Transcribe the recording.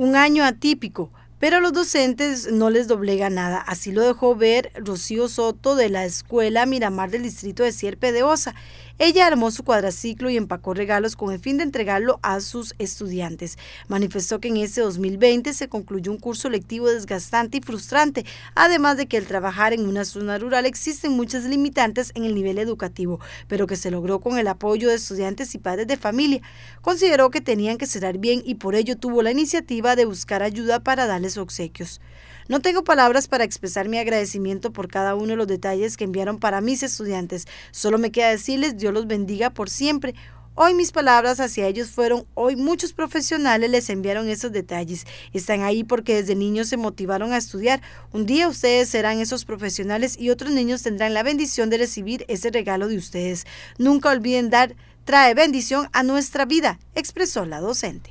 un año atípico pero a los docentes no les doblega nada. Así lo dejó ver Rocío Soto de la Escuela Miramar del Distrito de Sierpe de Osa. Ella armó su cuadraciclo y empacó regalos con el fin de entregarlo a sus estudiantes. Manifestó que en ese 2020 se concluyó un curso lectivo desgastante y frustrante, además de que al trabajar en una zona rural existen muchas limitantes en el nivel educativo, pero que se logró con el apoyo de estudiantes y padres de familia. Consideró que tenían que cerrar bien y por ello tuvo la iniciativa de buscar ayuda para darles obsequios. No tengo palabras para expresar mi agradecimiento por cada uno de los detalles que enviaron para mis estudiantes. Solo me queda decirles Dios los bendiga por siempre. Hoy mis palabras hacia ellos fueron, hoy muchos profesionales les enviaron esos detalles. Están ahí porque desde niños se motivaron a estudiar. Un día ustedes serán esos profesionales y otros niños tendrán la bendición de recibir ese regalo de ustedes. Nunca olviden dar, trae bendición a nuestra vida, expresó la docente.